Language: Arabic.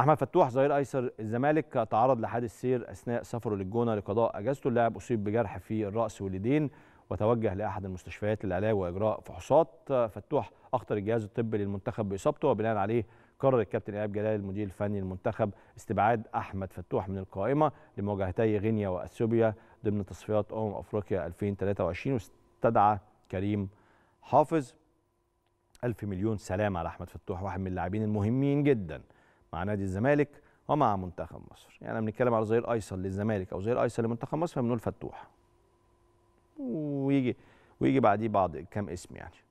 احمد فتوح ظهير ايسر الزمالك تعرض لحادث سير اثناء سفره للجونه لقضاء اجازته اللاعب اصيب بجرح في الراس واليدين وتوجه لاحد المستشفيات للعلاج واجراء فحوصات فتوح اخطر الجهاز الطبي للمنتخب باصابته وبناء عليه قرر الكابتن ايهاب جلال المدير الفني للمنتخب استبعاد احمد فتوح من القائمه لمواجهتي غينيا واثيوبيا ضمن تصفيات امم افريقيا 2023 واستدعى كريم حافظ ألف مليون سلام على احمد فتوح واحد من اللاعبين المهمين جدا مع نادي الزمالك ومع منتخب مصر يعني لما بنتكلم على ظهير ايسر للزمالك او ظهير ايسر لمنتخب مصر فبنقول فتوح ويجي ويجي بعديه بعض كام اسم يعني